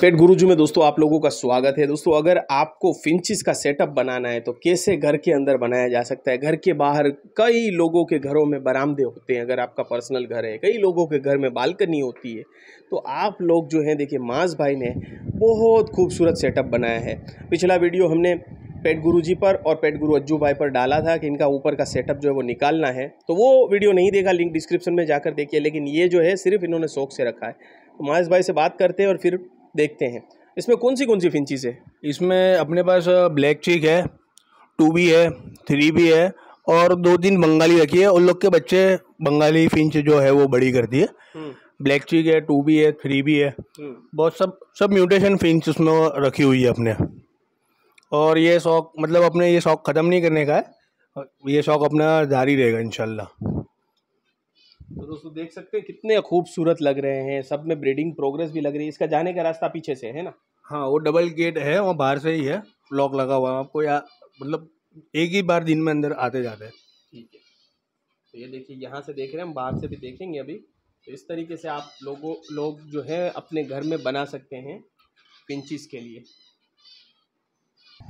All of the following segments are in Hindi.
पेट गुरुजी में दोस्तों आप लोगों का स्वागत है दोस्तों अगर आपको फिंचिस का सेटअप बनाना है तो कैसे घर के अंदर बनाया जा सकता है घर के बाहर कई लोगों के घरों में बरामदे होते हैं अगर आपका पर्सनल घर है कई लोगों के घर में बालकनी होती है तो आप लोग जो हैं देखिए माज भाई ने बहुत खूबसूरत सेटअप बनाया है पिछला वीडियो हमने पेट गुरु जी पर और पेट गुरु अज्जू भाई पर डाला था कि इनका ऊपर का सेटअप जो है वो निकालना है तो वो वीडियो नहीं देखा लिंक डिस्क्रिप्शन में जाकर देखिए लेकिन ये जो है सिर्फ इन्होंने शौक से रखा है तो माज भाई से बात करते हैं और फिर देखते हैं इसमें कौन सी कौन सी फिंचीज है इसमें अपने पास ब्लैक चीक है टू भी है थ्री भी है और दो तीन बंगाली रखी है उन लोग के बच्चे बंगाली फिंच जो है वो बड़ी करती है हम्म। ब्लैक चीक है टू भी है थ्री भी है हम्म। बहुत सब सब म्यूटेशन फिंच उसमें रखी हुई है अपने और ये शौक मतलब अपने ये शौक ख़त्म नहीं करने का है ये शौक अपना जारी रहेगा इनशाला तो दोस्तों देख सकते हैं कितने खूबसूरत लग रहे हैं सब में ब्रीडिंग प्रोग्रेस भी लग रही है इसका जाने का रास्ता पीछे से है ना हाँ वो डबल गेट है वहाँ बाहर से ही है लॉक लगा हुआ है आपको या मतलब एक ही बार दिन में अंदर आते जाते हैं ठीक है तो ये देखिए यहाँ से देख रहे हैं हम बाहर से भी देखेंगे अभी तो इस तरीके से आप लोगों लोग जो है अपने घर में बना सकते हैं पिंचिस के लिए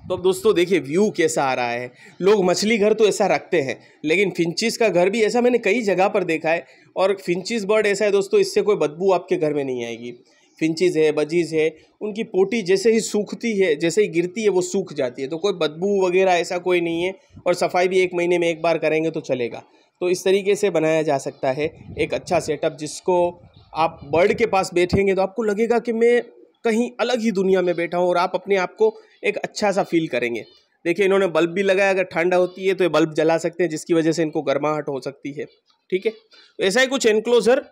तो अब दोस्तों देखिए व्यू कैसा आ रहा है लोग मछली घर तो ऐसा रखते हैं लेकिन फिंचिस का घर भी ऐसा मैंने कई जगह पर देखा है और फिंचिस बर्ड ऐसा है दोस्तों इससे कोई बदबू आपके घर में नहीं आएगी फिंचिस है बजीज है उनकी पोटी जैसे ही सूखती है जैसे ही गिरती है वो सूख जाती है तो कोई बदबू वगैरह ऐसा कोई नहीं है और सफाई भी एक महीने में एक बार करेंगे तो चलेगा तो इस तरीके से बनाया जा सकता है एक अच्छा सेटअप जिसको आप बर्ड के पास बैठेंगे तो आपको लगेगा कि मैं कहीं अलग ही दुनिया में बैठा हूँ और आप अपने आप को एक अच्छा सा फील करेंगे देखिए इन्होंने बल्ब भी लगाया अगर ठंडा होती है तो ये बल्ब जला सकते हैं जिसकी वजह से इनको गर्माहट हो सकती है ठीक है तो ऐसा ही कुछ एनक्लोज़र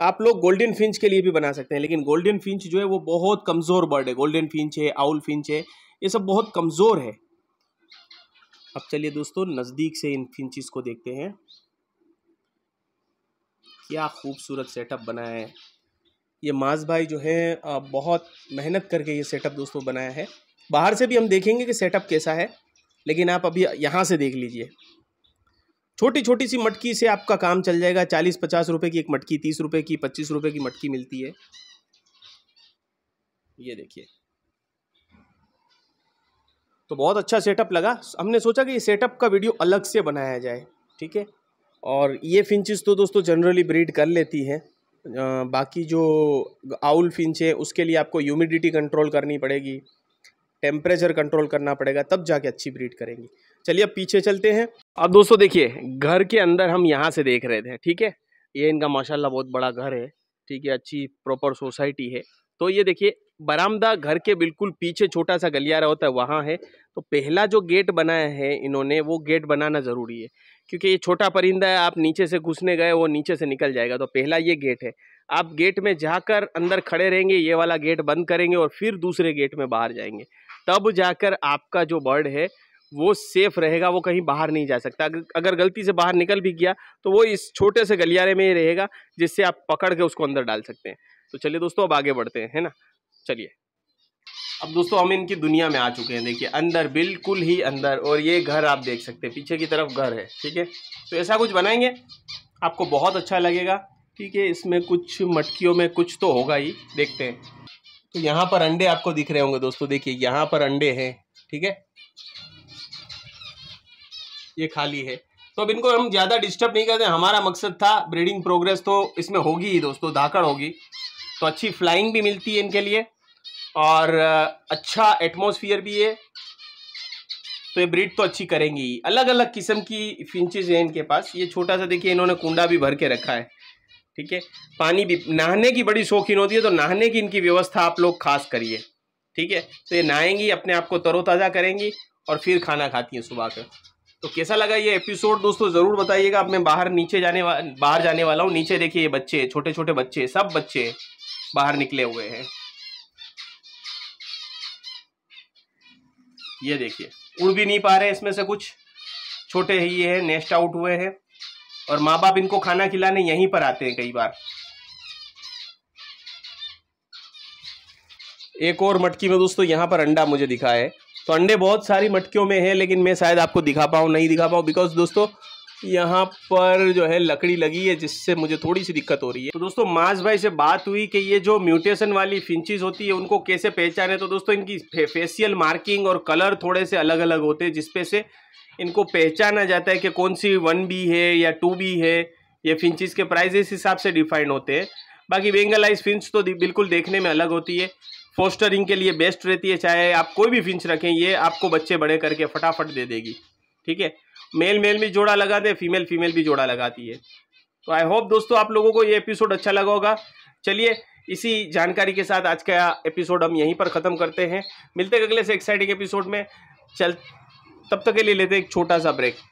आप लोग गोल्डन फिंच के लिए भी बना सकते हैं लेकिन गोल्डन फिंच जो है वो बहुत कमज़ोर बर्ड है गोल्डन फिंच है आउल फिंच है ये सब बहुत कमज़ोर है अब चलिए दोस्तों नज़दीक से इन फिंचज को देखते हैं क्या खूबसूरत सेटअप बनाया है ये माज भाई जो हैं बहुत मेहनत करके ये सेटअप दोस्तों बनाया है बाहर से भी हम देखेंगे कि सेटअप कैसा है लेकिन आप अभी यहाँ से देख लीजिए छोटी छोटी सी मटकी से आपका काम चल जाएगा चालीस पचास रुपये की एक मटकी तीस रुपये की पच्चीस रुपये की मटकी मिलती है ये देखिए तो बहुत अच्छा सेटअप लगा हमने सोचा कि ये सेटअप का वीडियो अलग से बनाया जाए ठीक है और ये फिंचिस तो दोस्तों जनरली ब्रीड कर लेती हैं बाकी जो आउल फिंच है उसके लिए आपको ह्यूमिडिटी कंट्रोल करनी पड़ेगी टेम्परेचर कंट्रोल करना पड़ेगा तब जाके अच्छी ब्रीड करेंगी चलिए अब पीछे चलते हैं अब दोस्तों देखिए घर के अंदर हम यहाँ से देख रहे थे ठीक है ये इनका माशाल्लाह बहुत बड़ा घर है ठीक है अच्छी प्रॉपर सोसाइटी है तो ये देखिए बरामदा घर के बिल्कुल पीछे छोटा सा गलियारा होता है वहाँ है तो पहला जो गेट बनाया है इन्होंने वो गेट बनाना ज़रूरी है क्योंकि ये छोटा परिंदा है आप नीचे से घुसने गए वो नीचे से निकल जाएगा तो पहला ये गेट है आप गेट में जाकर अंदर खड़े रहेंगे ये वाला गेट बंद करेंगे और फिर दूसरे गेट में बाहर जाएंगे तब जाकर आपका जो बर्ड है वो सेफ रहेगा वो कहीं बाहर नहीं जा सकता अगर गलती से बाहर निकल भी गया तो वो इस छोटे से गलियारे में ही रहेगा जिससे आप पकड़ के उसको अंदर डाल सकते हैं तो चलिए दोस्तों अब आगे बढ़ते हैं है ना चलिए अब दोस्तों हम इनकी दुनिया में आ चुके हैं देखिए अंदर बिल्कुल ही अंदर और ये घर आप देख सकते हैं पीछे की तरफ घर है ठीक है तो ऐसा कुछ बनाएंगे आपको बहुत अच्छा लगेगा ठीक है इसमें कुछ मटकियों में कुछ तो होगा ही देखते हैं तो यहाँ पर अंडे आपको दिख रहे होंगे दोस्तों देखिए यहाँ पर अंडे हैं ठीक है ये खाली है तो अब इनको हम ज़्यादा डिस्टर्ब नहीं करते हमारा मकसद था ब्रीडिंग प्रोग्रेस तो इसमें होगी ही दोस्तों धाकड़ होगी तो अच्छी फ्लाइंग भी मिलती है इनके लिए और अच्छा एटमोसफियर भी है तो ये ब्रीड तो अच्छी करेंगी ही अलग अलग किस्म की फिंचेज हैं इनके पास ये छोटा सा देखिए इन्होंने कुंडा भी भर के रखा है ठीक है पानी भी नहाने की बड़ी शौकीन होती है तो नहाने की इनकी व्यवस्था आप लोग खास करिए ठीक है तो ये नहाएंगी अपने आप को तरोताज़ा करेंगी और फिर खाना खाती हैं सुबह का तो कैसा लगा ये एपिसोड दोस्तों ज़रूर बताइएगा अब मैं बाहर नीचे जाने वा बाहर जाने वाला हूँ नीचे देखिए ये बच्चे छोटे छोटे बच्चे सब बच्चे बाहर निकले हुए हैं ये देखिए उड़ भी नहीं पा रहे इसमें से कुछ छोटे ही ये है नेस्ट आउट हुए हैं और माँ बाप इनको खाना खिलाने यहीं पर आते हैं कई बार एक और मटकी में दोस्तों यहाँ पर अंडा मुझे दिखा है तो अंडे बहुत सारी मटकियों में है लेकिन मैं शायद आपको दिखा पाऊँ नहीं दिखा पाऊँ बिकॉज दोस्तों यहाँ पर जो है लकड़ी लगी है जिससे मुझे थोड़ी सी दिक्कत हो रही है तो दोस्तों माज भाई से बात हुई कि ये जो म्यूटेशन वाली फिंचज़ होती है उनको कैसे पहचाने तो दोस्तों इनकी फे फेशियल मार्किंग और कलर थोड़े से अलग अलग होते हैं जिसपे से इनको पहचाना जाता है कि कौन सी वन बी है या टू बी है ये फिंचज़ के प्राइज इस हिसाब से डिफाइंड होते हैं बाकी बेंगलाइज फिंच तो बिल्कुल देखने में अलग होती है फोस्टरिंग के लिए बेस्ट रहती है चाहे आप कोई भी फिंच रखें ये आपको बच्चे बड़े करके फटाफट दे देगी ठीक है मेल मेल भी जोड़ा लगाते हैं फीमेल फीमेल भी जोड़ा लगाती है तो आई होप दोस्तों आप लोगों को ये एपिसोड अच्छा लगा होगा चलिए इसी जानकारी के साथ आज का एपिसोड हम यहीं पर ख़त्म करते हैं मिलते हैं अगले से एक्साइटिंग एपिसोड में चल तब तक के लिए लेते हैं एक छोटा सा ब्रेक